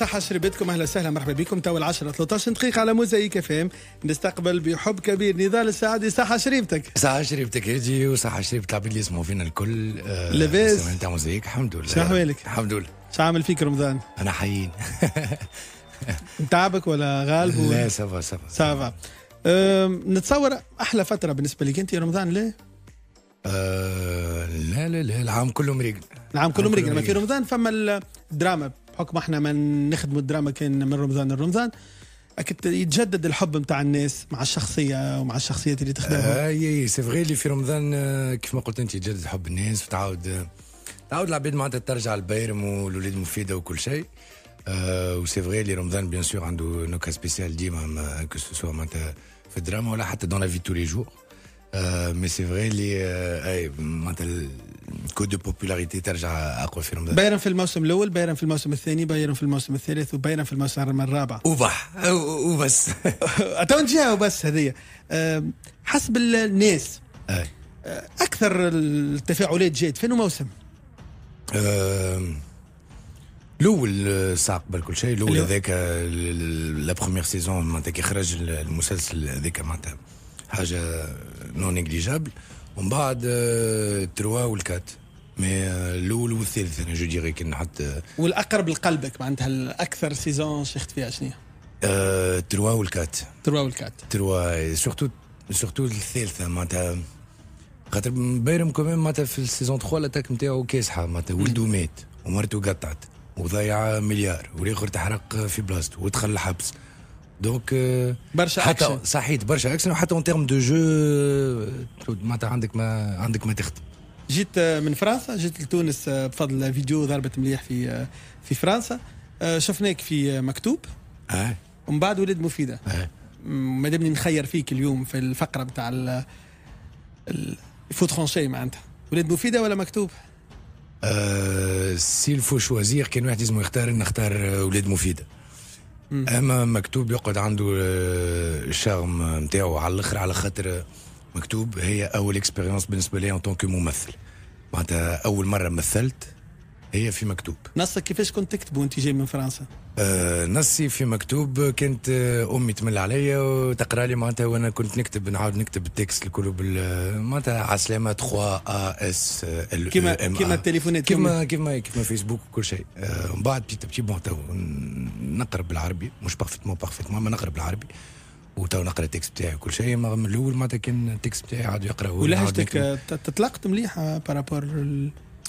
صحة شربتكم أهلا وسهلا مرحبا بكم تو العشرة 13 دقيقة على موزايك اف نستقبل بحب كبير نضال السعدي صحة شريبتك صحة شريبتك هادي وصحة شريبة العباد اللي يسمعوا فينا الكل آه لاباس نتاع موزايك الحمد لله شو أحوالك؟ الحمد لله شو عامل فيك رمضان؟ أنا حيين تعبك ولا غالب؟ لا سافا سافا سافا نتصور أحلى فترة بالنسبة لك أنت رمضان ليه؟ آه لا لا لا العام كله مريقل العام كله مريقل ما في رمضان فما الدراما حكم احنا ما نخدم الدراما كان من رمضان لرمضان اكيد يتجدد الحب نتاع الناس مع الشخصيه ومع الشخصيات اللي تخدمها. اي آه، اي سي فغي اللي في رمضان آه، كيف ما قلت انت يتجدد حب الناس وتعاود تعاود العباد معناتها ترجع البيرم والوليد مفيده وكل شيء. و وسي فغي اللي رمضان بيان سور عنده نكهه سبيسيال ديما كو سوا معناتها في الدراما ولا حتى دون لا في تو لي جور. مي سي فغي اللي آه، اي معناتها كود دو بوبولاريتي ترجع اقوى في رمضان بايرن في الموسم الاول بايرن في الموسم الثاني بايرن في الموسم الثالث وبايرن في الموسم الرابع وبح وبس تو نجيها وبس هذيا حسب الناس اكثر التفاعلات جات فين موسم؟ الاول ساق كل شيء الاول هذاك لا بروميير سيزون معناتها كي خرج المسلسل هذاك معناتها حاجه نون نيجليجابل ومن بعد آه، تروا والكات مي آه، الاول والثالث انا جو ديغي كان حتى آه، والاقرب لقلبك معناتها الاكثر سيزون شيخت فيها شنو؟ أه تروا والكات تروا والكات تروا سورتو سورتو الثالثه معناتها خاطر بايرم كمان معناتها في السيزون 3 الاتاك نتاعو كاسحه معناتها ولده مات ومرته قطعت وضيع مليار والاخر تحرق في بلاصته ودخل الحبس دونك برشا euh, حتى صحيت برشا اكشن وحتى اون تيرم دو جو معناتها عندك ما عندك ما تخدم جيت آه، من فرنسا جيت لتونس آه، بفضل فيديو ضربت مليح في آه، في فرنسا شفناك في مكتوب اه ومن بعد ولد مفيده آه. دامني نخير فيك اليوم في الفقره بتاع ال فوت خونشي معناتها ولاد مفيده ولا مكتوب؟ euh, أه سيل فو شوازير كان واحد لازم يختار نختار ولاد مفيده اما مكتوب يقعد عنده الشغم آه، نتاعو على الاخر على خاطر مكتوب هي اول اكسبيريونس بالنسبه لي ان طونك ممثل معناتها اول مره مثلت هي في مكتوب نصك كيفاش كنت تكتب وانت جاي من فرنسا؟ آه نصي في مكتوب كانت امي تمل عليا وتقرا لي معناتها وانا كنت نكتب نعاود نكتب التكست الكل بال معناتها على السلامه 3 ا اس ال كيما كيما التليفونات كيما كيما كيما فيسبوك وكل شيء آه من بعد بيت بيت بون تو نقرب بالعربي مش بارفيتمون بارفيتمون ما نقرب بالعربي وتو نقرا التكست بتاعي وكل شيء من الاول معناتها كان التكست بتاعي عاد يقرا ولهجتك تطلقت مليحه بارابور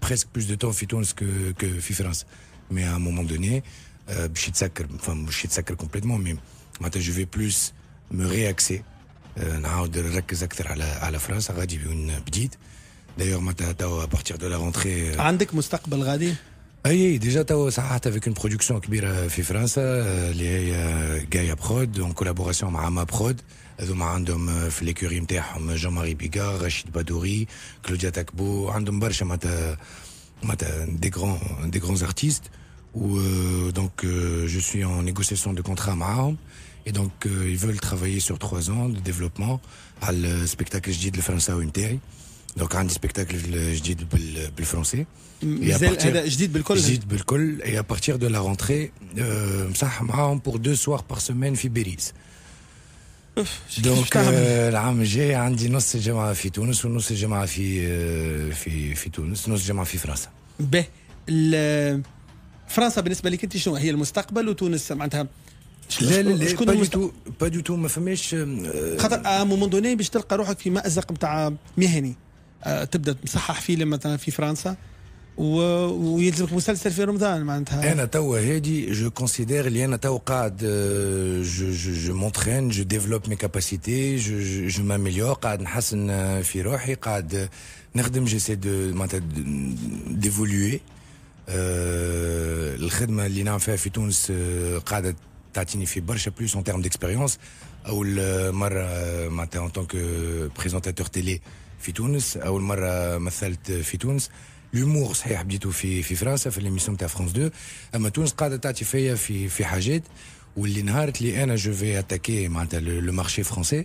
presque plus de temps en Fitounes que, que France. Mais à un moment donné, euh, je vais enfin, réaxer. je vais plus me réaxer. Euh, à la France, à une petite. D'ailleurs, à partir de la rentrée. Euh, ah oui, déjà, ça a avec une production qui est en France, les Gaïa Prod, en collaboration avec Ama Prod. Alors, moi, andons, fléchurions, théâtre, Jean-Marie Bigard, Rachid Badouri, Claudia Tackbo, andons, bar, mais des grands, des grands artistes. Euh, donc, euh, je suis en négociation de contrat, Maran, et donc euh, ils veulent travailler sur trois ans de développement. le spectacle, je dis le français ou une Donc, un spectacle spectacles, je dis le français. Et à partir, je et à partir de la rentrée, ça, Maran, pour deux soirs par semaine, fibreuse. دونك euh, العام الجاي عندي نص الجامعه في تونس ونص الجامعه في آه، في في تونس نص الجامعه في فرنسا به فرنسا بالنسبه لك انت شنو هي المستقبل وتونس معناتها لا لا لا شكون با دو با دو تو ما فماش آه، خاطر ا آه، مومون دوني باش تلقى روحك في مازق نتاع مهني تبدا تصحح فيلم مثلا في فرنسا Je considère je m'entraîne, je développe mes capacités, je m'améliore. J'essaie d'évoluer. je plus en termes d'expérience. Je en tant que présentateur télé Je لومور صحيح بديتو في في فرنسا في ليميسيون تاع فرانس 2 اما تونس قاعده تعطي فيا في في حاجات واللي نهارت اللي انا جو في اتاكي معناتها لو مارشي فرونسي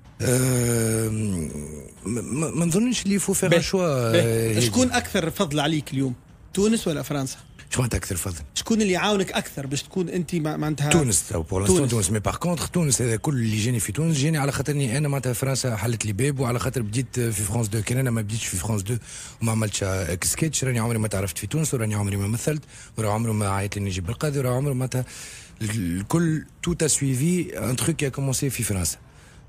ما نظنش اللي فو فيغ شوا آه، شكون اكثر فضل عليك اليوم تونس ولا فرنسا؟ شكون اكثر فضل؟ شكون اللي يعاونك اكثر باش تكون انت معناتها تونس تو بور تونس. تونس مي باغ كونتخ تونس هذا كل اللي جاني في تونس جاني على خاطرني انا معناتها فرنسا حلت لي باب وعلى خاطر بديت في فرانس 2 كان انا ما بديتش في فرانس 2 وما عملتش سكيتش راني عمري ما تعرفت في تونس وراني عمري ما مثلت ورا عمري ما عيط لي نجيب القاضي ورا عمري معناتها الكل توت سويفي ان تخيك كومونسي في فرنسا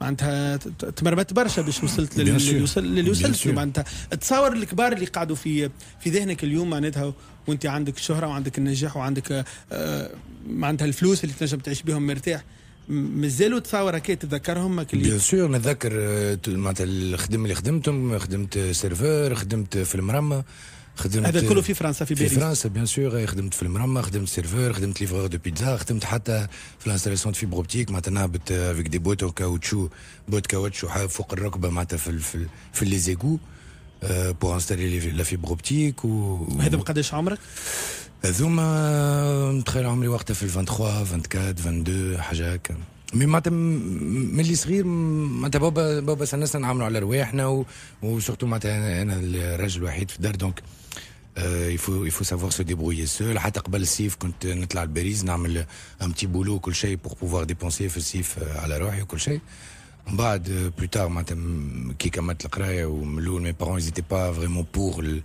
معناتها تمربت برشا باش وصلت للي وصل للي وصلت معناتها تصور الكبار اللي قعدوا في في ذهنك اليوم معناتها وانت عندك الشهره وعندك النجاح وعندك آه، معناتها الفلوس اللي تنجم تعيش بهم مرتاح مازالوا تصور هكا تتذكرهم بيان سور نتذكر آه، معناتها الخدمه اللي خدمتهم خدمت سيرفور خدمت في المرمى خدمت هذا كله في فرنسا في باريس في فرنسا بيان سور خدمت في المرمى خدمت سيرفور خدمت ليفغور دو بيتزا خدمت حتى في لانستاليسيون في بروبتيك معناتها نهبط افيك دي بوت كاوتشو بوت كاوتشو فوق الركبه معناتها في في, في زيكو بور انستالي لا فيبر اوبتيك و هذا قداش عمرك؟ هذوما تخيل عمري وقتها في 23 24 22 حاجه هكا مي معناتها ملي صغير معناتها بابا بابا سنسنا نعملوا على رواحنا وسورتو معناتها انا الراجل الوحيد في الدار دونك Euh, il, faut, il faut savoir se débrouiller seul. À Taqbal Sif, quand euh, on est là à Beriz, on un petit boulot au Kulchei pour pouvoir dépenser le Sif euh, à la Roi au Kulchei. Plus tard, quand mes parents n'étaient pas vraiment pour le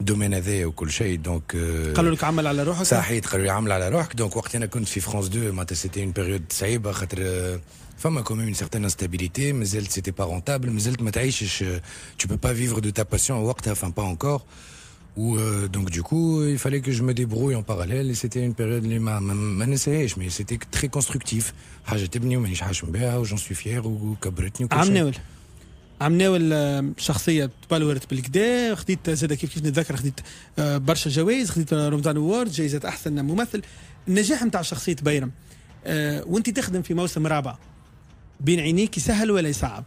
domaine de au Kulchei. Donc, euh, donc, quand on a connu France 2, c'était une période de euh, Enfin, a quand même une certaine instabilité, mais elle, c'était pas rentable, mais elle, tu peux pas vivre de ta passion au enfin, pas encore. Où, euh, donc du coup, il fallait que je me débrouille en parallèle et c'était une période les mais c'était très constructif. J'en suis fier ou عم ناول عم ناول شخصيه تبلورت بالكدا خديت زاد كيف كيف نتذكر خديت برشا جوائز خديت رمضان وورد جائزه احسن ممثل النجاح نتاع شخصيه بيرم وانت تخدم في موسم رابع بين عينيك سهل ولا صعب؟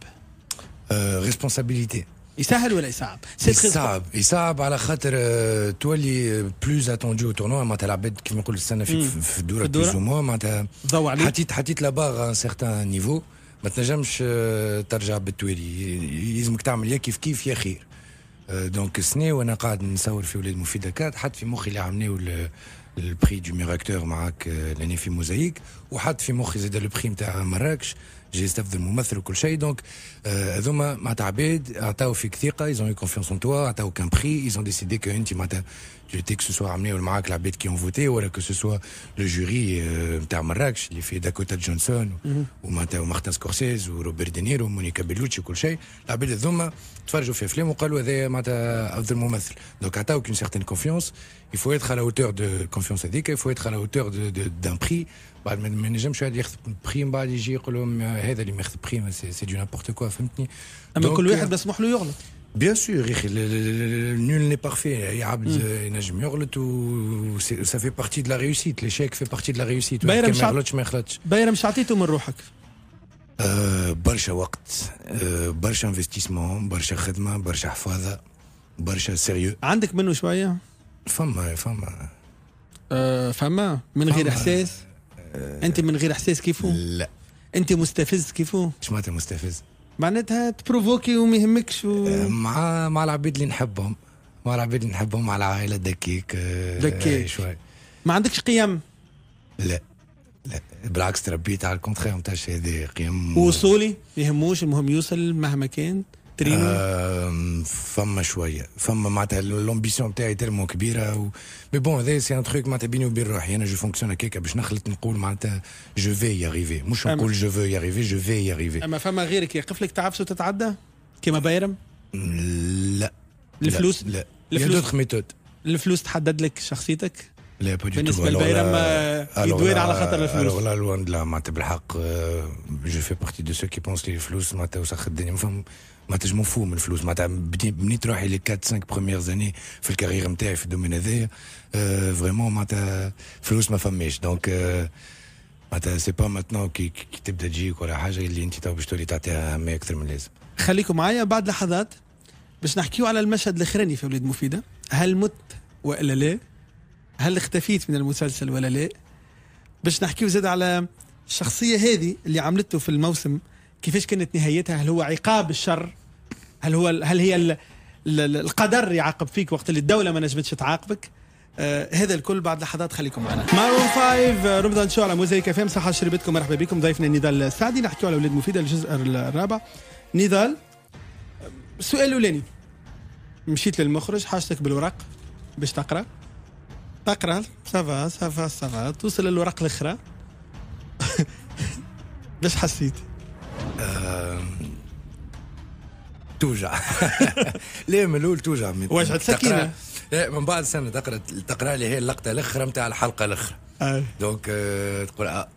ريسبونسابيليتي يسهل ولا يصعب؟ يصعب يصعب على خاطر آه، تولي بلوز اتوندي او تورنوا معناتها العباد كيما نقول السنه في, في الدوره بلوز معناتها حطيت حطيت لاباغ ان سيغتان نيفو ما تنجمش آه، ترجع بالتوالي يلزمك تعمل يا كيف كيف يا خير دونك آه، السنة وانا قاعد نصور في ولاد مفيد كات حط في مخي اللي عملناه البري دو ميراكتور معاك لاني في موزايك وحط في مخي زاد البري نتاع مراكش j'estafdel moumathr le kulchay. Donc, euh, Zuma, Mata Abed, Atao Fikthika, ils ont eu confiance en toi, ata aucun prix, ils ont décidé que Hinti Mata, j'étais que ce soit ramené au Marak, la bête qui ont voté, ou alors que ce soit le jury, euh, Mtar Marak, les filles Dakota Johnson, ou mhm. Mata, ou Martin Scorsese, ou Robert De Niro, Monica Bellucci, ou kulchay. La bête de Zuma, je Joufé Flem, ou Kalou Ade, Mata Abdel Moumathr. Donc, ata aucune certaine confiance, il faut être à la hauteur de confiance indique il faut être à la hauteur d'un prix. بعد ما نجمش واحد يخطب بخيم بعد يجي يقول لهم هذا اللي ما يخطب بخيم سي دي نابورت كوا فهمتني اما كل واحد مسموح له يغلط بيان سور يا اخي نول ني بارفي عبد ينجم يغلط و سا في بارتي دو لا ريوسيت ليشيك في بارتي دو لا ريوسيت ما يغلطش ما يغلطش بايرة مش عطيته من روحك برشا وقت برشا انفستيسمون برشا خدمه برشا حفاظه برشا سيريو عندك منه شويه فما فما فما من غير احساس آه، انت من غير احساس كيفو لا انت مستفز كيفو مش معناتها مستفز معناتها تبروفوكي وما يهمكش و... آه، مع مع العباد اللي نحبهم مع العباد اللي نحبهم مع العائله دكيك آه، دكيك شوي ما عندكش قيم لا لا بالعكس تربيت على الكونتخير نتاع هذه قيم وصولي ما يهموش المهم يوصل مهما كان تريني آه euh, فما شويه فما معناتها الامبيسيون بتاعي ترمو كبيره و... مي بون هذا سي ان تخيك معناتها بيني وبين روحي انا جو فونكسيون هكاك باش نخلط نقول معناتها جو في ياريفي مش نقول جو في ياريفي جو في ياريفي اما فما غيرك يقف لك تعبس وتتعدى كيما بايرم؟ لا الفلوس؟ لا, لا. الفلوس ميثود الفلوس تحدد لك شخصيتك؟ لا با بالنسبه لبايرم آه، يدوير على خاطر الفلوس والله لوان لا معناتها بالحق جو في بارتي دو سو كي بونس لي الفلوس معناتها وسخ الدنيا فهم معناتها مو فو من الفلوس معناتها بنيت روحي لي 4 5 بروميير زاني في الكارير نتاعي في الدومين هذايا فريمون آه، معناتها فلوس ما فماش دونك آه، معناتها سي با ماتنو كي, كي تبدا تجيك ولا حاجه اللي انت تو باش تولي تعطيها اهميه اكثر من اللازم خليكم معايا بعد لحظات باش نحكيو على المشهد الاخراني في وليد مفيده هل مت والا لا هل اختفيت من المسلسل ولا لا باش نحكيو زاد على الشخصيه هذه اللي عملته في الموسم كيفاش كانت نهايتها هل هو عقاب الشر هل هو هل هي القدر يعاقب فيك وقت اللي الدوله ما نجمتش تعاقبك آه هذا الكل بعد لحظات خليكم معنا مارون آه، 5 رمضان شو على موزيكا فيم صحه شربتكم مرحبا بكم ضيفنا نضال السعدي نحكيو على اولاد مفيده الجزء الرابع نضال السؤال الاولاني مشيت للمخرج حاجتك بالورق باش تقرا تقرا سافا سافا سافا توصل للورق الاخرى باش حسيت آه، توجع ليه من الاول توجع وجعت سكينه إيه، من بعد سنه تقرا تقرا لي هي اللقطه الاخرى نتاع الحلقه الاخرى دونك آه، تقول آه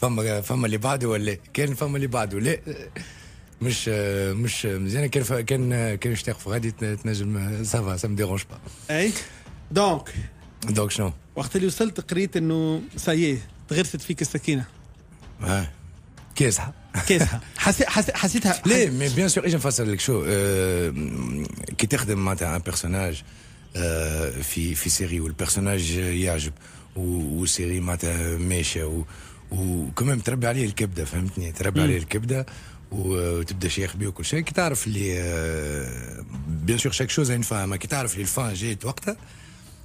فما فما اللي بعده ولا كان فما اللي بعده لا مش آه، مش مزيان كان كان كان في غادي تنجم سافا سا ديرونج با اي دونك دونك شنو وقت اللي وصلت قريت انه سايي تغرست فيك السكينه اه كاسحه كاسحه حسيتها ليه مي بيان سور ايش نفسر لك شو كي تخدم معناتها ان بيرسوناج في في سيري والبيرسوناج يعجب وسيري معناتها ماشيه وكمان تربي عليه الكبده فهمتني تربي عليه الكبده وتبدا شيخ بيه وكل شيء كي تعرف اللي بيان سور شاك شوز ما كي تعرف اللي الفان جيت وقتها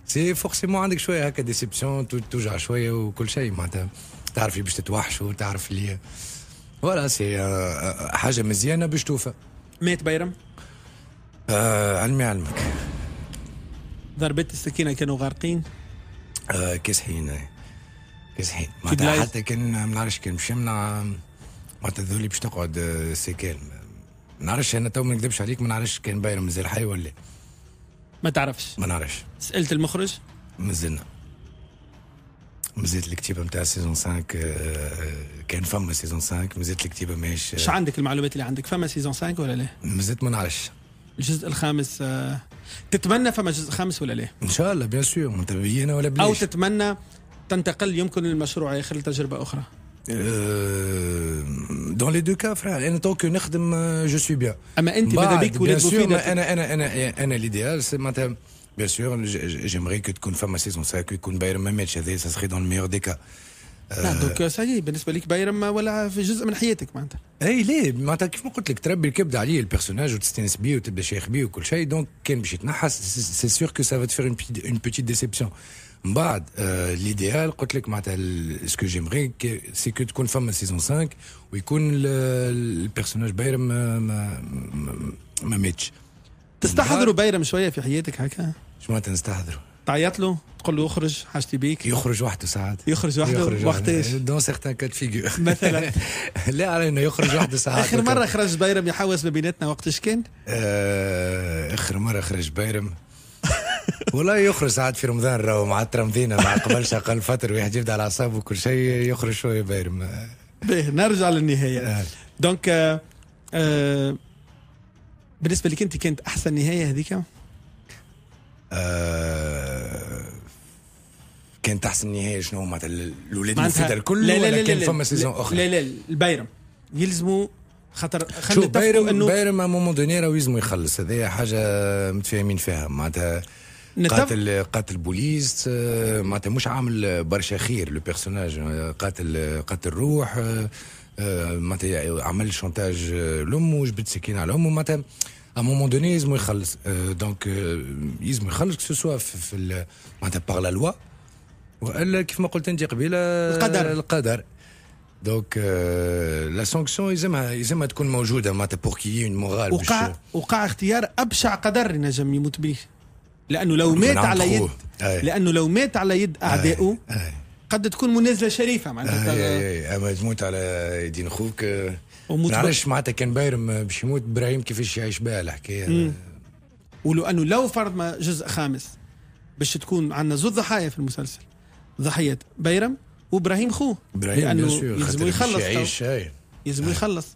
سي فورسيمون عندك شويه هكا ديسيبسيون توجع شويه وكل شيء معناتها تعرف اللي باش تتوحشوا تعرف اللي فوالا سي حاجه مزيانه باش توفى مات بيرم آه علمي علمك ضربات السكينه كانوا غارقين آه كاسحين كاسحين ما حتى كان ما نعرفش كان مشمنا معناتها ذولي باش تقعد آه، سكال ما نعرفش انا تو ما نكذبش عليك ما نعرفش كان بيرم مازال حي ولا ما تعرفش ما نعرفش سالت المخرج مازلنا مزيت الكتيبه نتاع سيزون 5 كان فما سيزون 5 مزيت الكتيبه ماهيش اش عندك المعلومات اللي عندك فما سيزون 5 ولا لا؟ مزيت ما نعرفش الجزء الخامس آه، تتمنى فما جزء خامس ولا لا؟ ان شاء الله بيان سور متبينه ولا بليش او تتمنى تنتقل يمكن للمشروع اخر لتجربه اخرى دون لي دو كا انا تو نخدم جو سوي بيان اما انت ماذا بك ولاد انا انا انا انا ليديال معناتها bien sûr j'aimerais que tu sois femme à saison 5 que tu sois une belle ça serait dans le meilleur des cas ah, euh, donc euh, ça y est ben c'est pour les Bayerns mais voilà une partie de ta vie maintenant hey les maintenant qu'on parle de la première saison tu es tennis bi tu es de la chaîne bi et tout ça donc c'est sûr que ça va te faire une petite déception mais l'idéal qu'on parle maintenant ce que j'aimerais c'est que tu sois femme à saison 5 ou que tu sois le personnage Bayern mère تستحضروا بيرم شويه في حياتك هكا شو ما تستحضروا؟ تعيط له تقول له اخرج حاجتي بيك يخرج وحده ساعات يخرج وحده ايش؟ دون سيغتان كات مثلا لا علينا يخرج وحده ساعات اخر مره خرج بيرم يحوس ما بيناتنا وقت ايش كان؟ آه، اخر مره خرج بيرم والله يخرج ساعات في رمضان راهو مع الترمذينة مع قبلش اقل فتره واحد يبدا على اعصابه وكل شيء يخرج شويه بيرم باهي نرجع للنهايه دونك آه, euh، آه، بالنسبه لك انت كانت احسن نهايه هذيك؟ آه كانت احسن نهايه شنو معناتها الاولاد المفيدر كله لا لا لا, لا كان فما سيزون اخرى؟ لا لا البيرم يلزموا خاطر خلي بايرم انه بايرم ا مومون دوني راهو يلزموا يخلص هذايا حاجه متفاهمين فيها معناتها قاتل قاتل بوليس آه، معناتها مش عامل برشا خير لو بيرسوناج آه، قاتل آه، قاتل روح معناتها عمل شونتاج لامه وجبد سكين على امه معناتها ا un moment donné, ils يخلص دونك يلزمو يخلص كو ce soit في معناتها باغ لا لوا والا كيف ما قلت انت قبيله القدر القدر دونك لا سانكسيون يلزمها يلزمها تكون موجوده معناتها بور كي اون مورال وقع وقع اختيار ابشع قدر نجم يموت به لانه لو مات على يد لانه لو مات على يد اعدائه قد تكون منازله شريفه معناتها اي اما تموت على يدين خوك ما نعرفش معناتها كان بايرم باش يموت ابراهيم كيفاش يعيش بها الحكايه ولو انه لو فرضنا جزء خامس باش تكون عندنا زوج ضحايا في المسلسل ضحيه بايرم وابراهيم خوه ابراهيم لانه يلزم يخلص يعيش يلزم يخلص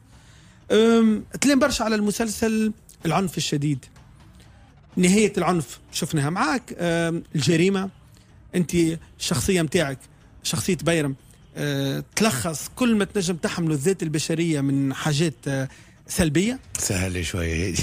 تلين برشا على المسلسل العنف الشديد نهايه العنف شفناها معاك الجريمه انت الشخصيه نتاعك شخصيه بيرم آه، تلخص كل ما تنجم تحمله الذات البشريه من حاجات آه، سلبيه سهله شويه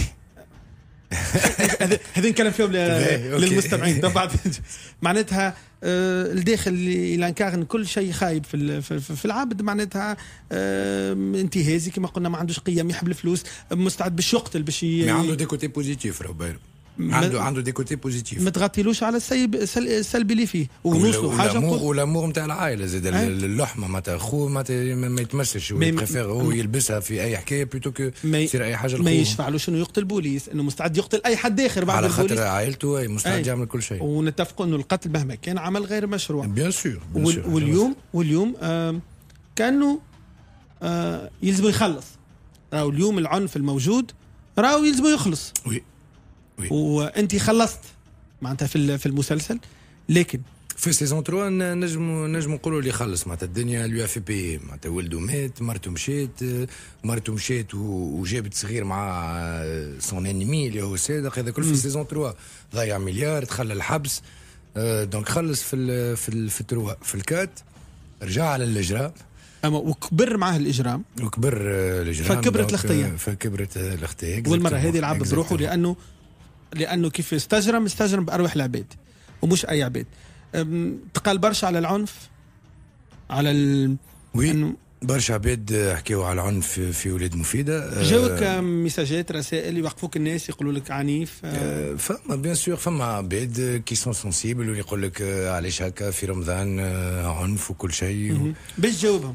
هذه هذه نتكلم فيهم للمستمعين بعد معناتها آه، الداخل الانكار كل شيء خايب في في العبد معناتها انتهازي كما قلنا ما عندوش قيم يحب الفلوس مستعد باش يقتل باش ما عنده دي كوتي بوزيتيف ربير عنده عنده دي كوتي بوزيتيف ما تغطيلوش على السلبي السلبي اللي فيه ونوصلوا حاجه والامور نتاع العائله زاد اللحمه معناتها خوه ما يتمسش بريفير هو يلبسها في اي حكايه بلوتو كو يصير اي حاجه ما يشفعلوش انه يقتل بوليس انه مستعد يقتل اي حد اخر بعد على خاطر عائلته مستعد يعمل كل شيء ونتفقوا انه القتل مهما كان عمل غير مشروع بيان سور واليوم واليوم آه كانه آه يلزم يخلص راهو اليوم العنف الموجود راهو يلزم يخلص وي وانت خلصت معناتها في في المسلسل لكن في سيزون 3 نجم نجم نقولوا اللي خلص معناتها الدنيا اليو اف بي معناتها ولده مات مرته مشات مرته مشات وجابت صغير مع سون انمي اللي هو صادق هذا كل في سيزون 3 ضيع مليار دخل الحبس آه، دونك خلص في الـ في الـ في التروا في الكات رجع على الاجرام اما وكبر معاه الاجرام وكبر آه، الاجرام فكبرت الخطيه آه، فكبرت الخطيه والمره هذه لعب بروحه لانه لانه كيف استجرم استجرم باروح العباد ومش اي عباد تقال برشا على العنف على ال... وين برشا عباد حكيوا على العنف في ولاد مفيده جاوك أه، ميساجات رسائل يوقفوك الناس يقولوا لك عنيف أه. أه، فما بيان سور فما عباد كي سون سونسيبل ويقول لك علاش هكا في رمضان عنف وكل شيء و... باش تجاوبهم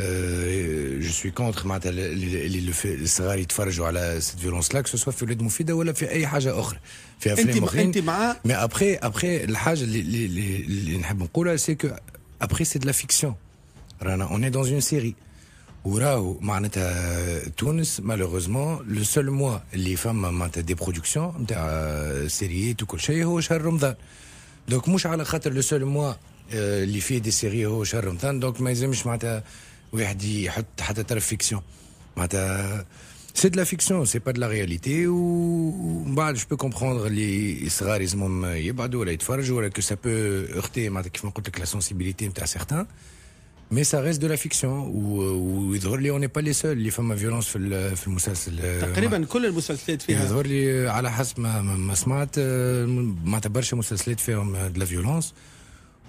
Euh, euh, je suis contre le fait cette violence là, que ce soit fait de ou fait Mais après, après, c'est que c'est de la fiction. On est dans une série. Euh, Tunis, malheureusement, le seul mois, les femmes ont des productions, des oh, Donc, le seul mois, les filles des séries, oh, Donc, واحد يحط حتى طرف فيكسيون معناتها سي دو لا فيكسيون سي با دو لا رياليتي ومن بعد جو بو كومبخوندغ اللي الصغار لازمهم يبعدوا ولا يتفرجوا ولا كو سا بو اختي معناتها كيف ما قلت لك لا سونسيبيليتي نتاع سيغتان مي سا ريست دو لا فيكسيون ويظهر لي اوني با لي سول اللي فما فيولونس في في المسلسل تقريبا كل المسلسلات فيها يظهر لي على حسب ما, ما سمعت معناتها برشا مسلسلات فيهم دو لا فيولونس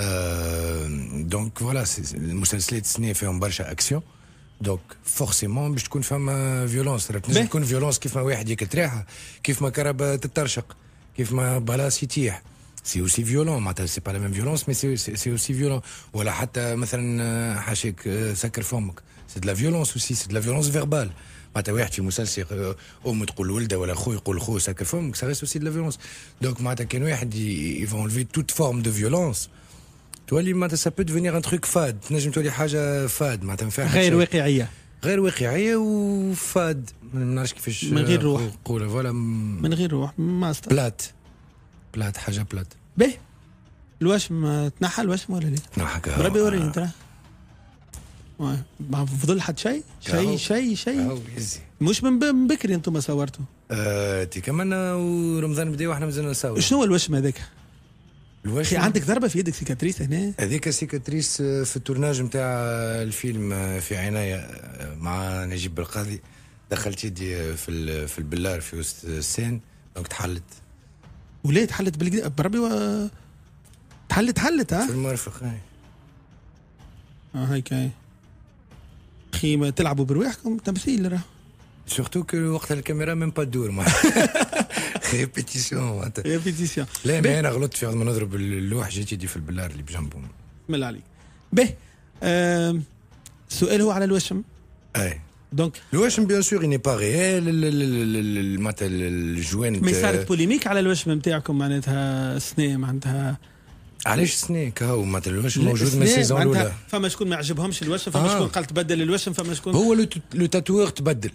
Euh, donc voilà c'est Slitzi fait un marche action donc forcément je une euh, violence mais une violence qui fait qui fait ma qui fait ma euh, c'est aussi violent c'est pas la même violence mais c'est aussi violent c'est de la violence aussi c'est de la violence verbale il aussi de la violence donc ils vont enlever toute forme de violence تولي معناتها سا ديفونيغ ان تخيك فاد تنجم تولي حاجه فاد معناتها غير واقعيه غير واقعيه وفاد ما نعرفش كيفاش من غير روح قولها فوالا م... من غير روح ماستر بلات بلات حاجه بلات باهي الوشم تنحى الوشم ولا لا؟ تنحى ربي وريني ترى ما فضل حد شيء شيء شيء شيء مش من بكري انتم صورتوا آه تي كمان آه، ورمضان بدي واحنا مازلنا نصور شنو هو الوشم هذاك؟ في عندك ضربه في يدك سيكاتريس هنا هذيك سيكاتريس في التورناج نتاع الفيلم في عناية مع نجيب بالقاضي دخلت يدي في في البلار في وسط السين دونك تحلت ولا تحلت بالكدا بربي و... تحلت حلت ها في المرفق هاي اه هاي اخي تلعبوا برواحكم تمثيل راه سورتو كو وقت الكاميرا ميم با دور ريبيتيسيون ريبيتيسيون لا ما انا غلطت في ما نضرب اللوح جيت يدي في البلار اللي بجنبهم مل عليك به السؤال هو على الوشم اي دونك الوشم بيان سور اني با ريال معناتها الجوان مي صارت بوليميك على الوشم نتاعكم معناتها سنة معناتها علاش سنة كهو معناتها الوشم موجود من السيزون الاولى فما شكون ما عجبهمش الوشم فما شكون قال تبدل الوشم فما شكون هو لو تاتوير تبدل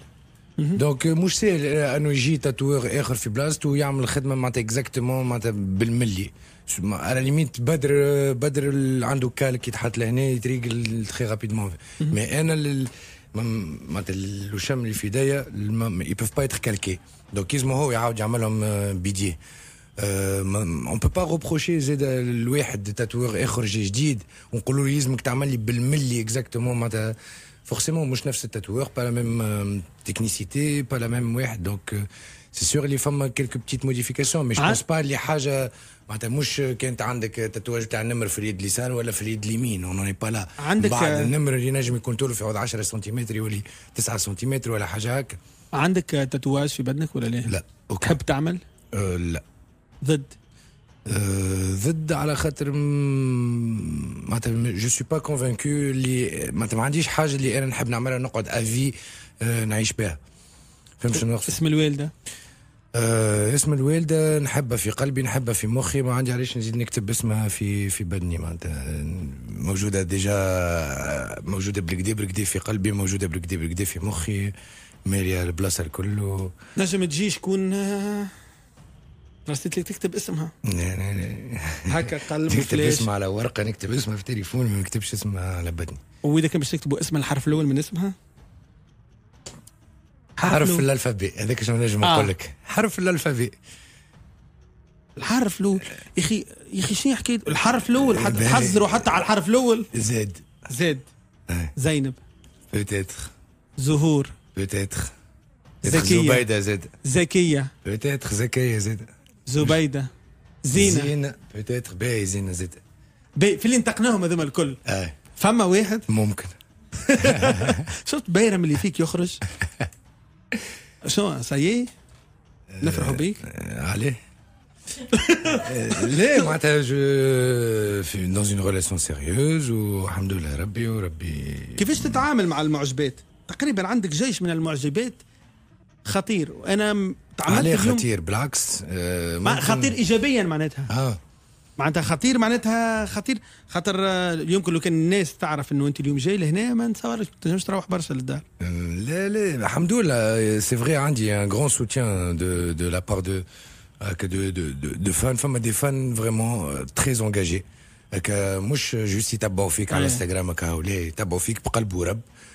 دونك مش ساهل انه يجي تاتوير اخر في بلاصته ويعمل الخدمه معناتها اكزاكتومون معناتها بالملي على ليميت بدر بدر عنده كالك يتحط لهنا يتريق تخي رابيدمون مي انا معناتها الوشام اللي في يديا اي بوف با يتر كالكي دونك لازم هو يعاود يعملهم بيديه اون بو با روبروشي زاد الواحد تاتوير اخر جديد ونقول له يلزمك تعمل لي بالملي اكزاكتومون معناتها فورسيمون مش نفس التاتوeur با لا ميم تكنيسيتي با لا ميم واحد دونك سي سور اللي فما كيلكو بتيت موديفيكاسيون مي جو بونس با اللي حاجه معناتها مش كانت عندك تاتواج تاع النمر في اليد اليسار ولا في اليد اليمين اون اوني با لا عندك بعد النمر اللي نجم يكون طوله في 10 سنتيمتر يولي 9 سنتيمتر ولا حاجه هكا عندك تاتواج في بدنك ولا لا؟ لا تحب تعمل؟ أه لا ضد ضد على خاطر معناتها جو سو با كونفانكو اللي معناتها ما عنديش حاجه اللي انا نحب نعملها نقعد افي نعيش بها فهمت شنو نقصد اسم الوالده آه اسم الوالده نحبها في قلبي نحبها في مخي ما عندي علاش نزيد نكتب اسمها في في بدني معناتها موجوده ديجا موجوده بالكدا بالكدا في قلبي موجوده بالكدا بالكدا في مخي ماليه البلاصه الكل نجم تجي شكون رسيت لي تكتب اسمها هكا قلب تكتب اسمها على ورقه نكتب اسمها في تليفون ما نكتبش اسمها على بدني واذا كان باش تكتبوا اسم الحرف الاول من اسمها حرف الالفابي هذاك شنو نجم آه. نقول لك حرف الالفابي الحرف الاول يا اخي يا اخي شنو حكيت الحرف الاول حتى تحذروا حتى على الحرف الاول زيد زيد آه. زينب بوتيتر زهور بوتيتر زكية زبيدة زاد زكية بوتيتر زكية زاد زبيده زينه زينه بتاتر باهي زينه زيت باهي في اللي انتقناهم هذوما الكل اه فما واحد ممكن شفت بيرم اللي فيك يخرج شو سي آه، نفرحوا بيك آه، عليه لا معناتها جو في دون اون ريلاسيون سيريوز والحمد لله ربي وربي كيفاش تتعامل مع المعجبات؟ تقريبا عندك جيش من المعجبات خطير وانا تعاملت عليه خطير بالعكس آه، ممكن... خطير ايجابيا معناتها اه معناتها خطير معناتها خطير خاطر آه، يمكن لو كان الناس تعرف انه انت اليوم جاي لهنا ما نتصورش تنجمش تروح برشا للدار آه، لا لا الحمد لله سي فري عندي ان غران سوتيان دو دو لا بار دو دو دو دو فان فما دي فان فريمون تري انجاجي مش جوست يتبعوا فيك على انستغرام هكا ولا يتبعوا فيك بقلب ورب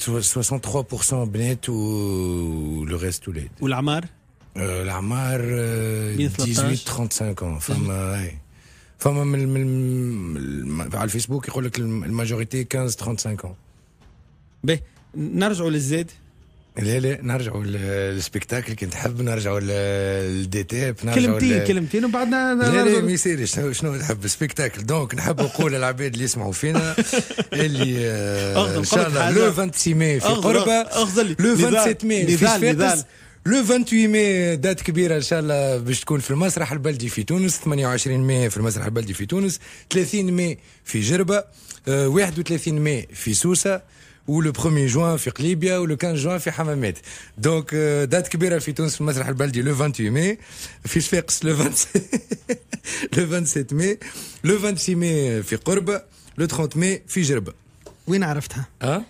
63% Bnet ou le reste ou l'aide. Ou l'Amar euh, L'Amar, 18-35 euh, ans. Euh, sur Facebook, il dit la majorité 15-35 ans. Mais, on ben, لا لا نرجعوا للسبيكتاكل كنت حب نرجعوا للديتاب نرجعوا كلمتين كلمتين وبعدنا لا لا ما يصيرش شنو تحب سبيكتاكل دونك نحب نقول للعباد اللي يسمعوا فينا اللي آه، ان شاء الله لو 26 ماي في قربه لو 27 ماي في فاتس لو 28 ماي دات كبيره ان شاء الله باش تكون في المسرح البلدي في تونس 28 ماي في المسرح البلدي في تونس 30 ماي في جربه 31 آه، ماي في سوسه ou le 1er juin في قليبيا ou le 15 juin في حمامات دونك دات كبيره في تونس في المسرح البلدي لو 28 ماي في صفاقس لو 27 لو 27 ماي لو 26 ماي في قربه لو 30 ماي في جربه وين عرفتها؟ اه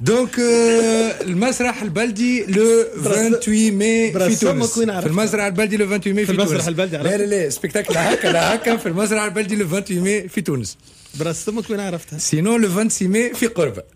دونك المسرح البلدي لو 28 ماي في تونس في المسرح البلدي لو 28 ماي في, في تونس المسرح البلدي لا لا لا سبيكتاكل هكا لا هكا في المسرح البلدي لو 28 ماي في تونس براس امك وين عرفتها؟ سينو لو 26 ماي في قربه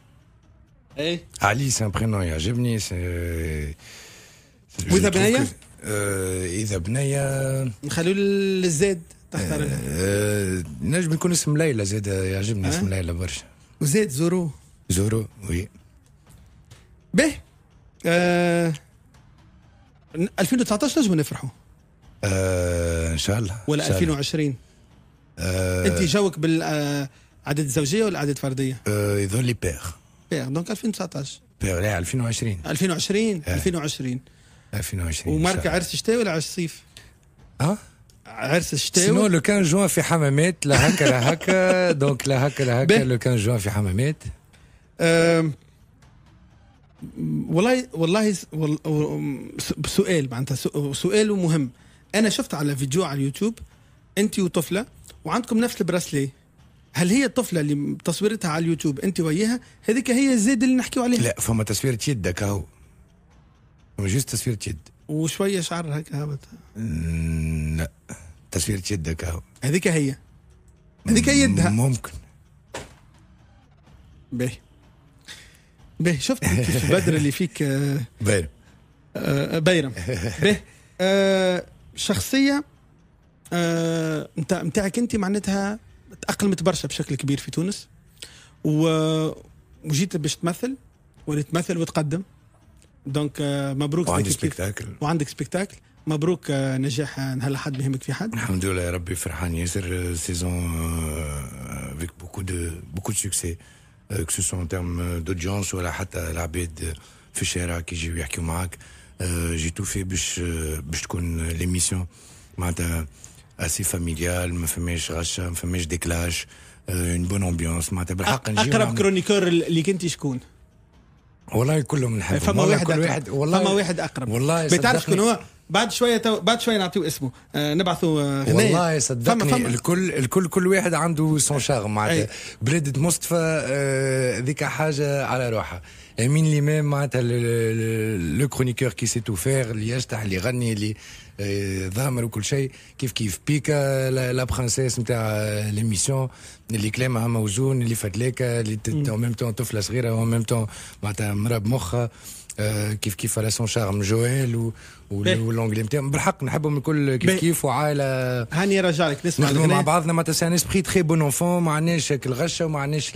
ايه علي سان برينون يعجبني واذا بنيه؟ آه اذا بنيه نخلوا للزاد تختار آه نجم يكون اسم ليلى زاد يعجبني اسم ليلى برشا وزاد زورو زورو وي به آه 2019 نجم نفرحوا آه ان شاء الله ولا 2020 آه euh, انت جوك بالعدد الزوجيه ولا عدد فرديه؟ آه يظهر لي بير بير دونك 2019 بير لا 2020 2020 آه. 2020 2020 وماركه عرس شتاء ولا عرس صيف؟ اه عرس الشتاء سينو لو 15 جوان في حمامات لا هكا لا هكا دونك لا هكا لا هكا لو 15 جوان في حمامات والله والله سؤال معناتها سؤال مهم انا شفت على فيديو على اليوتيوب انت وطفله وعندكم نفس البراسلي هل هي الطفلة اللي تصويرتها على اليوتيوب أنت وياها هذيك هي الزيد اللي نحكيو عليها لا فما تصويرة يدك أهو فما جوست تصويرة يد وشوية شعر هكا هبط لا تصويرة يدك أهو هذيك هي هذيك هي يدها ممكن باهي باهي شفت كيف بدر اللي فيك آه بيرم آه باهي آه شخصية نتاعك آه، أنت معناتها تاقلمت برشا بشكل كبير في تونس وجيت باش تمثل وليت تمثل وتقدم دونك آه، مبروك وعندي سبيكتاكل وعندك سبيكتاكل مبروك آه، نجاح نهار آه، حد بهمك في حد الحمد لله يا ربي فرحان ياسر سيزون افيك بوكو دو بوكو دو سوكسي كو سو ان تيرم دودجونس ولا حتى العباد في الشارع كي يجيو يحكيو معاك جي تو في باش باش تكون ليميسيون معناتها اسي فاميليال ما فماش غشه ما فماش ديكلاش اون بون امبيونس معناتها بالحق نجيو اقرب كرونيكور اللي كنت شكون؟ والله كلهم نحبهم فما واحد كل واحد والله فما واحد اقرب والله ما شكون هو بعد شويه تو... بعد شويه نعطيو اسمه آه نبعثوا آه والله صدقني فما فما. الكل الكل كل واحد عنده سون شارم معناتها بلادة مصطفى آه، ذيك آه حاجه على روحها امين ميم معناتها لو كرونيكور كي سي تو فير اللي يشتح اللي يغني اللي ظامر آه، وكل شيء كيف كيف بيكا لا برانسيس نتاع ليميسيون اللي كلامها موزون اللي فدلاكه اللي اون ميم تون طفله صغيره اون ميم تون معناتها مرا بمخها آه، كيف كيف على سون شارم جويل و والانجلي نتاعهم بالحق نحبهم الكل كيف كيف وعائله هاني رجع لك نسمع نخدموا مع بعضنا نعم، ما سي ان اسبري تخي بون اونفون ما عندناش الغشه وما عندناش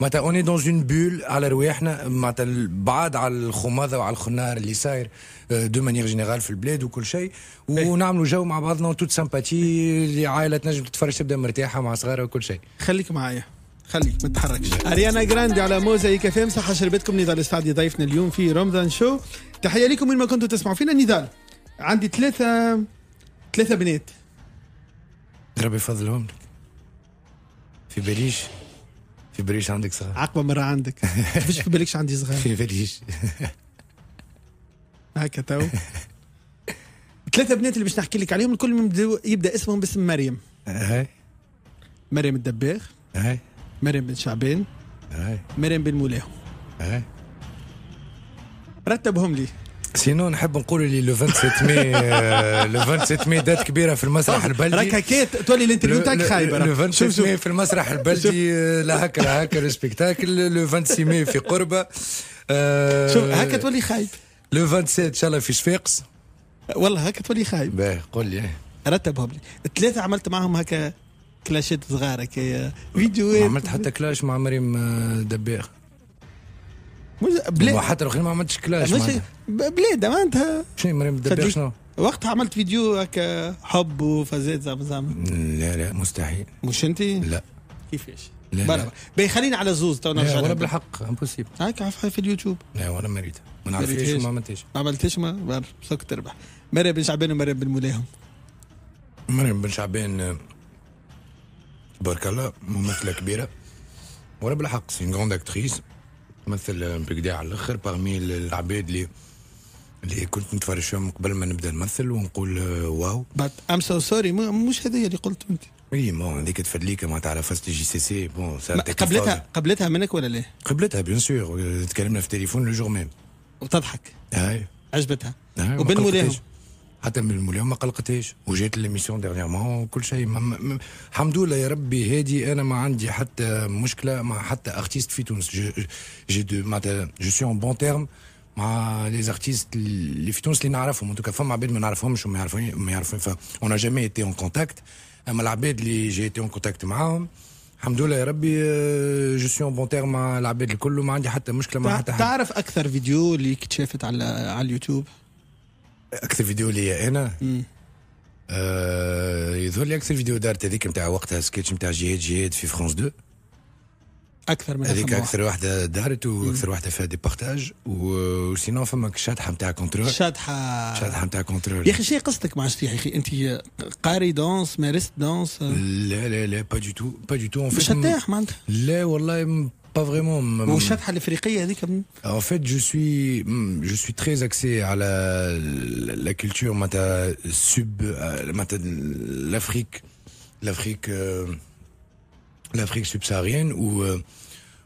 معناتها اوني دون اون بول على رواحنا معناتها بعاد على الخماضه وعلى الخنار اللي صاير دو مانيير جينيرال في البلاد وكل شيء ونعملوا جو مع بعضنا وتوت سامباتي اللي عائله تنجم تتفرج تبدا مرتاحه مع صغارها وكل شيء خليك معايا خليك ما تتحركش اريانا جراندي على موزايك اف ام شربتكم نضال السعدي ضيفنا اليوم في رمضان شو تحيه لكم وين ما كنتوا تسمعوا فينا نضال عندي ثلاثه ثلاثه بنات ربي يفضلهم لك في باليش في باليش عندك صغار عقبه مره عندك مش في بالكش عندي صغار في باليش هكا تو ثلاثه بنات اللي باش نحكي لك عليهم الكل يبدا اسمهم باسم مريم هاي مريم الدباغ هاي مريم بن شعبان اي مرن بن مولاهم اي رتبهم لي سينو نحب نقول لي لو 27 مي لو 27 مي دات كبيره في المسرح البلدي راك هكيت تولي الانترفيو تاعك خايبه لو 27 مي في المسرح البلدي euh, لا هكا لا هكا لو سبيكتاكل لو 26 مي في قربه شوف هكا تولي خايب لو euh, 27 ان شاء الله في شفيقس والله هكا تولي خايب باهي قول لي رتبهم لي ثلاثه عملت معهم هكا كلاشات صغار هكايا فيديوهات عملت حتى كلاش مع مريم آه، دباغ بلا حتى الاخرين ما عملتش كلاش بلاد معناتها شنو مريم دباغ شنو؟ وقتها عملت فيديو هكا حب وفزات زعما زعما لا لا مستحيل مش انت؟ لا كيفاش؟ لا برا باهي خلينا على زوز تو نرجع ولا بالحق امبوسيبل هاك في اليوتيوب لا ولا مريت ما نعرفش ما عملتش ما عملتش ما سكت تربح مريم بن شعبان ومريم بن ملاهم مريم بن شعبان آه، تبارك الله ممثله كبيره ورا بالحق سي غروند اكتريس تمثل بكدا على الاخر باغمي العباد اللي اللي كنت نتفرج فيهم قبل ما نبدا نمثل ونقول آه، واو بات ام سو سوري مش هذايا اللي قلت انت اي مون هذيك تفدليك ما على فاست جي سي سي بون قبلتها قبلتها منك ولا لا؟ قبلتها بيان سور تكلمنا في التليفون لو جور ميم وتضحك اي عجبتها وبين حتى من المليون ما قلقتش وجات ليميسيون ديرنييرمون وكل شيء الحمد لله يا ربي هادي انا ما عندي حتى مشكله مع حتى ارتيست في تونس جي دو معناتها جو سي اون بون تيرم مع لي ارتيست اللي في تونس اللي نعرفهم دوكا فما عباد ما نعرفهمش وما يعرفوني ما يعرفوني فانا جامي ايتي اون كونتاكت اما العباد اللي جي ايتي اون كونتاكت معاهم الحمد لله يا ربي جو سي اون بون تيرم مع العباد الكل وما عندي حتى مشكله مع حتى حد تعرف اكثر فيديو اللي شافت على على اليوتيوب اكثر فيديو ليا انا آه يظهر لي اكثر فيديو دارت هذيك نتاع وقتها سكيتش نتاع جهاد جهاد في فرانس 2 اكثر من هذيك اكثر واحده دارت واكثر واحده فيها دي بارتاج وسينون فما شاطحه نتاع كونترول شاطحه شاطحه نتاع كونترول يا اخي شنو قصتك مع الشطيح يا اخي انت قاري دونس مارست دونس لا لا لا با دو تو با دو تو مش شطاح معناتها لا والله Pas vraiment. En fait, je suis, hmm, je suis très axé à la, la culture mata sub, euh, l'Afrique, l'Afrique, euh, l'Afrique subsaharienne où euh,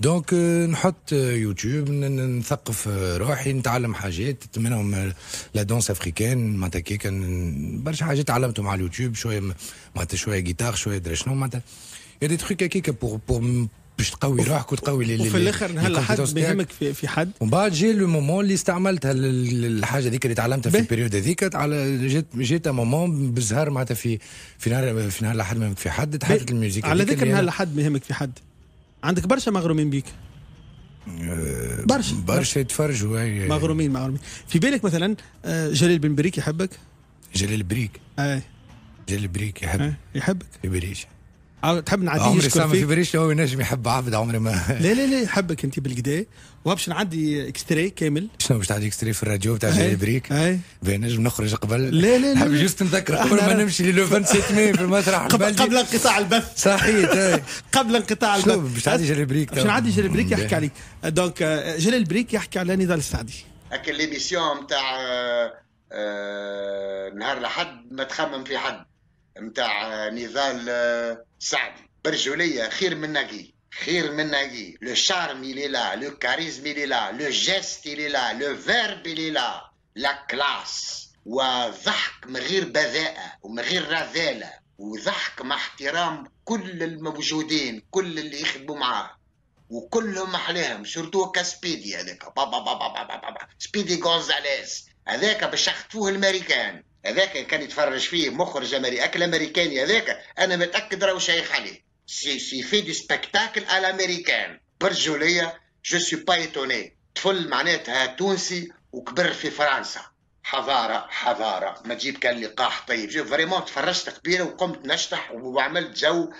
دونك euh, نحط يوتيوب euh, نثقف euh, روحي نتعلم حاجات منهم لا دونس افريكان معناتها كيك برشا حاجات تعلمتهم على اليوتيوب شويه معناتها شويه جيتار شويه درا شنو معناتها يا دي تخيك هكيك بور بور باش تقوي روحك وتقوي لي وفي الاخر نهار حد بيهمك في, في حد ومن بعد جي لو مومون اللي استعملتها الحاجه هذيك اللي تعلمتها في البريود هذيك على جيت جيت مومون بالزهر معناتها في في نهار في نهار الاحد مهمك في حد تحدث الميوزيك على ذكر نهار الاحد مهمك في حد عندك برشا مغرومين بيك أه، برشا برشا يتفرجوا هي مغرومين مغرومين في بالك مثلا أه، جلال بن بريك يحبك جليل بريك اي جلال بريك يحبك يحبك يبريش آه، تحب نعدي عمري سامي في بريش هو نجم يحب عبد عمري ما لا لا لا حبك انت بالكدا وباش نعدي اكستري كامل شنو باش تعدي اكستري في الراديو بتاع جاي بريك بين نجم نخرج قبل لا لا لا نحب جوست نذكر قبل ما نمشي للو 27 مي في المسرح قبل, قبل انقطاع البث صحيح قبل انقطاع البث باش تعدي جاي بريك باش نعدي جاي بريك يحكي عليك دونك euh، جاي بريك يحكي على نضال السعدي هكا ليميسيون تاع نهار لحد ما تخمم في حد نتاع نضال آه، سعدي برجوليه خير من ناقي خير من ناقي لو شارم إلي لا لو كاريزم إلي لا لو جيست إلي لا لو فيرب إلي لا لا كلاس وضحك من غير بذاءة ومن غير رذالة وضحك مع احترام كل الموجودين كل اللي يخدموا معاه وكلهم احلاهم سورتو كاسبيدي هذاك بابا بابا بابا بابا سبيدي غونزاليز هذاك باش يخطفوه الامريكان هذاك كان يتفرج فيه مخرج امريكي الامريكاني هذاك انا متاكد راهو شايخ عليه سي سي في دي سبيكتاكل الامريكان برجوليه جو سو با ايتوني طفل معناتها تونسي وكبر في فرنسا حضارة حضارة ما تجيب كان لقاح طيب جو فريمون تفرجت كبيرة وقمت نشطح وعملت جو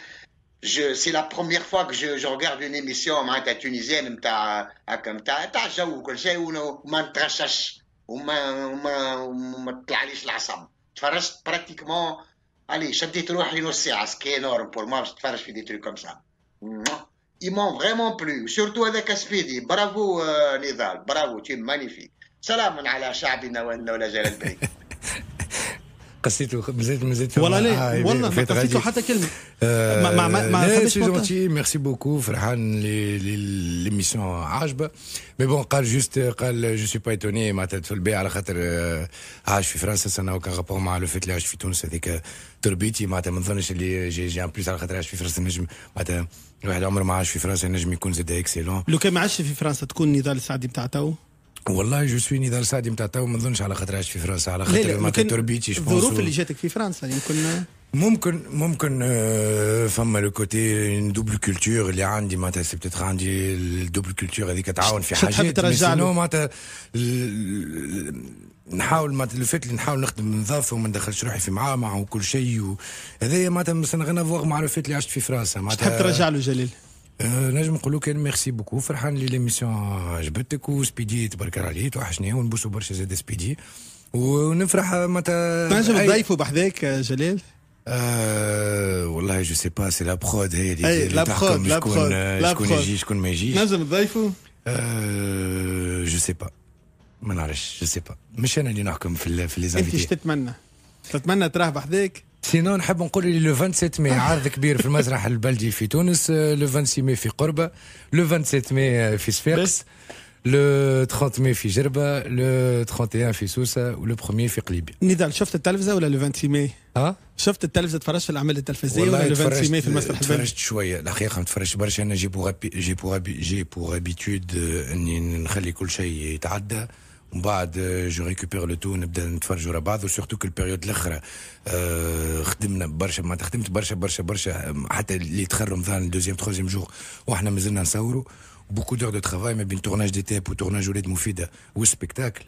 جو سي لا بروميير فوا كو جو جو غارد اون ايميسيون معناتها تونيزيان نتاع هكا نتاع تاع جو وكل شيء وما نتغشش وما وما وما طلعليش العصب تفرجت براكتيكمون علي شديت روحي نص ساعه سكينور بور ما باش في دي تريك كوم سا اي مون فريمون بلو سورتو هذاك سبيدي برافو آه، نضال برافو تيم مانيفيك سلام على شعبنا ولا لا جلال البريك قصيته مازلت مازلت والله لا آه، والله ما قصيته حتى كلمه آه، ما ما ما, ما سي جونتي ميرسي بوكو فرحان ليميسيون عاجبه مي بون قال جوست قال جو سي با ايتوني معناتها في البيع على خاطر آه، عاش في فرنسا سنه وكان رابور مع لو فيت اللي عاش في تونس هذيك تربيتي معناتها ما نظنش اللي جي جي ان بليس على خاطر عاش في فرنسا نجم معناتها الواحد عمره ما عاش في فرنسا نجم يكون زاد اكسيلون لو كان ما عاش في فرنسا تكون النضال السعدي بتاع تو والله جو سوي نضال سعدي نتاع تو ما نظنش على خاطر عشت في فرنسا على خاطر ما تربيتيش الظروف اللي جاتك في فرنسا يمكن يعني ممكن ممكن آه، فما لو كوتي دوبل كولتور اللي عندي معناتها سي بتيتر عندي الدوبل كولتور هذيك تعاون في حاجات سينو معناتها نحاول معناتها لو فات اللي نحاول نخدم نظافه وما ندخلش روحي في معامع وكل شيء هذايا معناتها غنى مع لو فات اللي عشت في فرنسا معناتها تحب ترجع له جليل نجم نقول لك ميرسي بوكو فرحان لي ليميسيون عجبتك وسبيدي تبارك عليه توحشني ونبوسو برشا زاد سبيدي ونفرح متى تنجم تضيفه بحذاك جلال آه والله جو سي با سي لا برود هي اللي لا برود لا برود شكون يجي شكون ما يجيش نجم تضيفه جو سي با ما نعرفش جو سي با مش انا اللي نحكم في في لي انت تتمنى تتمنى تراه بحذاك سينو نحب نقول لي لو 27 مي عرض كبير في المسرح البلدي في تونس لو 26 مي في قربه لو 27 مي في صفاقس لو 30 مي في جربه لو 31 في سوسه ولو 1 في قليبيه نضال شفت التلفزه ولا لو 26 مي؟ ها؟ شفت التلفزه تفرجت في الاعمال التلفزيونيه ولا لو 26 مي في المسرح البلدي؟ تفرجت شويه الحقيقه ما تفرجتش برشا انا جي بور جي بور جي بور هابيتود آه، اني نخلي كل شيء يتعدى ومن بعد آه، جو ريكوبير لو تو نبدا نتفرجوا على بعض وسورتو كو البيريود الاخرى آه خدمنا برشا ما خدمت برشا برشا برشا حتى اللي تخرج رمضان دوزيام تخوزيام جور واحنا مازلنا نصوروا بوكو دور دو ترافاي ما بين تورناج دي تاب وتورناج ولاد مفيده والسبيكتاكل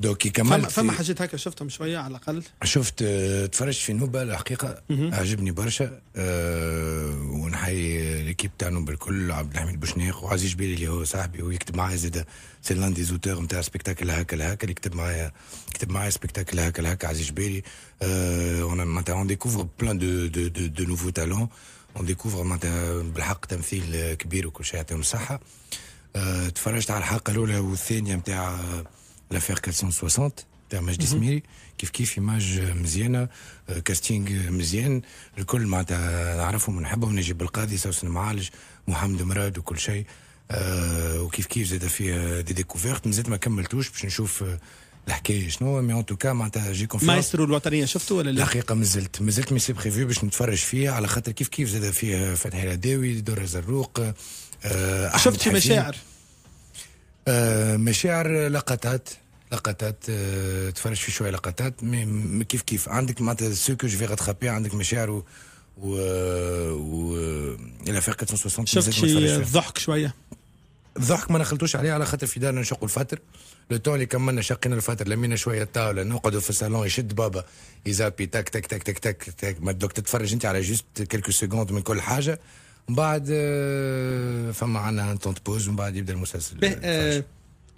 دوكي كمان فما, فما حاجات هكا شفتهم شويه على الاقل شفت آه، تفرجت في نوبه الحقيقه عجبني برشا أه ونحيي ليكيب تاع نوبه الكل عبد الحميد بوشنيخ وعزيز جبيري اللي هو صاحبي ويكتب معايا زاده سي لان دي زوتور نتاع سبيكتاكل هكا هكا اللي كتب معايا كتب معايا سبيكتاكل هكا هكا عزيز جبيري اون أه اون ديكوفر بلان دو دو دو, دو نوفو تالون اون ديكوفر معناتها بالحق تمثيل كبير وكل شيء يعطيهم الصحه أه تفرجت على الحلقه الاولى والثانيه نتاع أه لافير 460 تاع مجدي سميري كيف كيف ايماج مزيانه كاستينغ مزيان الكل معناتها نعرفهم ونحبهم نجيب القاضي سوسن المعالج محمد مراد وكل شيء وكيف كيف زاد فيه دي ديكوفيرت مازلت ما كملتوش باش نشوف الحكايه شنو مي اون توكا معناتها جي كونفيرنس مايسترو الوطنيه شفته ولا لا؟ الحقيقه مازلت مازلت مي سي بريفيو باش نتفرج فيه على خاطر كيف كيف زاد فيه فتحي العداوي دور الزروق شفت في مشاعر آه، مشاعر لقطات لقطات آه، تفرج في شويه لقطات كيف كيف عندك معناتها سو كو جو في غاتخابي عندك مشاعر و و, و... الى فاق 360 شفت شي ضحك شويه الضحك ما نخلطوش عليه على خاطر في دارنا نشقوا الفاتر لو تون اللي كملنا شقينا الفاتر لمينا شويه الطاوله نقعدوا في الصالون يشد بابا يزابي تك تك تك تك تك تك ما تتفرج انت على جوست كيلكو سكوند من كل حاجه من بعد آه، فما عنا ان بوز ومن بعد يبدا المسلسل آه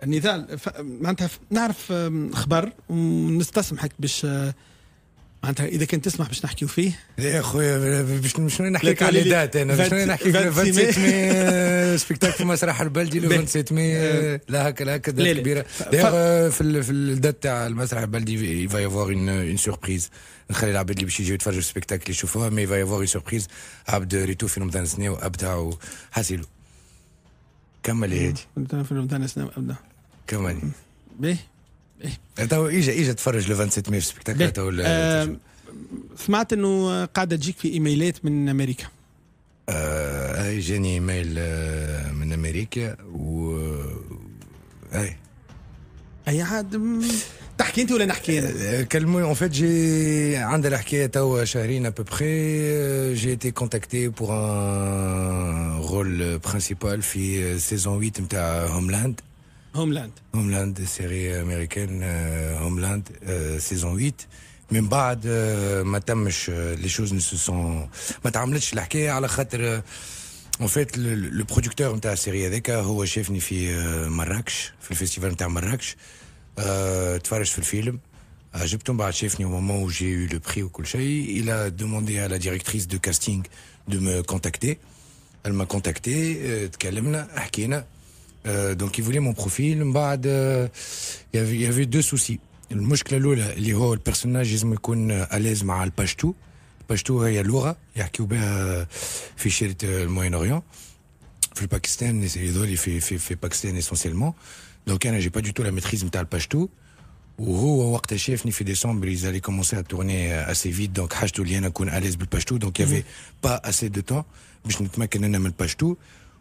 نضال معناتها نعرف آه، خبر ونستسمحك باش آه، معناتها اذا كنت تسمح باش نحكيو فيه يا خويا باش مش لك على دات انا باش نحكيك 27 سبيكتاكل في المسرح البلدي لو 27 لا هكا لا هكا كبيره في في الدات تاع المسرح البلدي فا يافوار اون سوربريز نخلي العباد اللي باش يجيو يتفرجوا اللي يشوفوها مي فا يافوار اون سوربريز عبد ريتو في رمضان السنه وابدع وحاسيلو كمل هادي في رمضان السنه وابدع كمل باهي إيه. تو اجى اجى تفرج لو 27 ماي في سبيكتاكل آه، تو سمعت انه قاعده تجيك في ايميلات من امريكا آه اي جاني ايميل آه، من امريكا و اي اي عاد تحكي انت ولا نحكي انا؟ آه، كلموني اون فيت جي عند الحكايه توا شهرين ابوبخي جي تي كونتاكتي بور ان رول برانسيبال في سيزون 8 نتاع هوملاند Homeland. Homeland, série américaine, Homeland, saison 8. من بعد ما تمش لي شوز نو سون ما تعملتش الحكايه على خاطر اون فيت لو برودكتور هو شافني في مراكش في نتاع مراكش au moment où j'ai eu le prix au شيء il a demandé à la directrice de casting de me contacter elle m'a contacté euh, euh, donc il voulait mon profil. Bah il y avait deux soucis. Moi je clalo l'héro, le personnage, j'ai besoin à l'aise avec le pachto. Pachto il a Laura, il y a Koubba, euh, fiché le Moyen-Orient. C'est le Pakistan, les autres ils font Pakistan essentiellement. Donc là j'ai pas du tout la maîtrise de parler pachto. Au mois de décembre ils allaient commencer à tourner assez vite, donc hashtag toulia n'est pas à l'aise de parler pachto, donc il n'y avait mhm. pas assez de temps. Je ne peux pas connaître le parler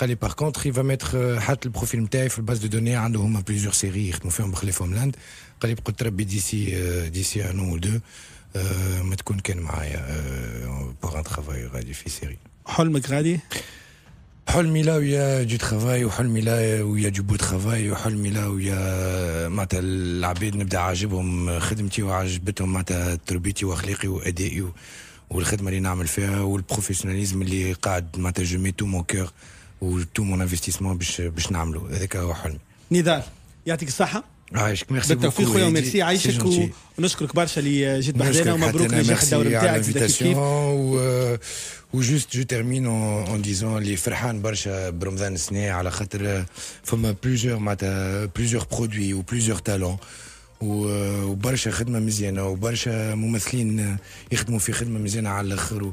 قال لي باغ كونتخ يفا ميتر حاط البروفيل نتاعي في الباز دو دوني عنده هما بليزيور سيري يخدموا فيهم بخليفهم لاند قال لي قلت ربي ديسي ديسي ان او دو ما تكون كان معايا بوغ ان ترافاي غادي في سيري حلمك غادي؟ حلمي لا ويا دو ترافاي وحلمي لا ويا دو بو ترافاي وحلمي لا ويا معناتها العباد نبدا عاجبهم خدمتي وعجبتهم معناتها تربيتي واخلاقي وادائي والخدمه اللي نعمل فيها والبروفيسيوناليزم اللي قاعد معناتها جو مي تو مون كور وتو مون انفستيسمون باش باش نعملوا هذاك هو حلمي نضال يعطيك الصحه عايشك ميرسي بالتوفيق خويا ميرسي عايشك ونشكرك برشا اللي آه، جيت بحذانا ومبروك نجاح الدوري نتاعك وجوست جو تيرمين اون ديزون اللي فرحان برشا برمضان السنه على خاطر فما بليزيور معناتها بليزيور برودوي وبليزيور تالون وبرشا خدمه مزيانه وبرشا ممثلين يخدموا في خدمه مزيانه على الاخر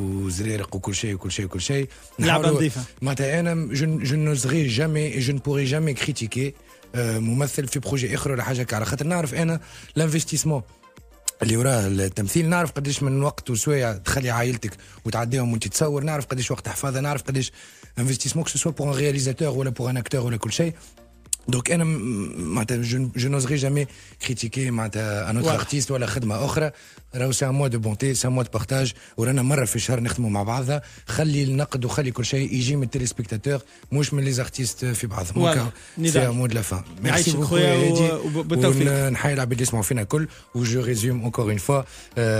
وزرارق وكل شيء وكل شيء وكل شيء لعبه نظيفه معناتها انا جو نوزغي جامي جو نبوغي جامي كريتيكي ممثل في بروجي اخر ولا حاجه على خاطر نعرف انا لانفستيسمون اللي وراه التمثيل نعرف قديش من وقت وسوايع تخلي عائلتك وتعديهم وانت تصور نعرف قديش وقت حفاظه نعرف قديش انفستيسمون كو سوا بور ان رياليزاتور ولا بور ان اكتور ولا كل شيء دونك انا معناتها جو نوزري جامي كريتيكي معناتها ان اوتر ارتيست ولا خدمه اخرى راهو سي موا دو بونتي سي موا دو بارتاج ورانا مره في الشهر نخدموا مع بعضها خلي النقد وخلي كل شيء يجي من سبيكتاتور مش من لي زارتيست في بعضهم سي موا دو لا فان ميرسي بوكو يا نحيي العباد اللي يسمعوا فينا الكل وجو ريزوم اونكور اون فوا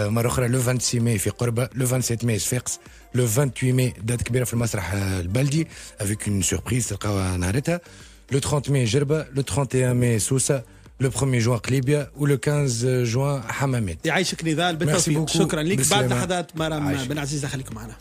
مره اخرى لو 26 ماي في قربه لو 27 ماي سفيقس لو 28 ماي دات كبيره في المسرح البلدي افيك اون سيربريز تلقاوها نهارتها le 30 mai Jerba, le 31 mai Sousa, le 1er juin قليبيا ول 15 جوان حمامات يعيشك نضال بالتوفيق شكرا لك بعد لحظات مرام بن عزيز خليكم معنا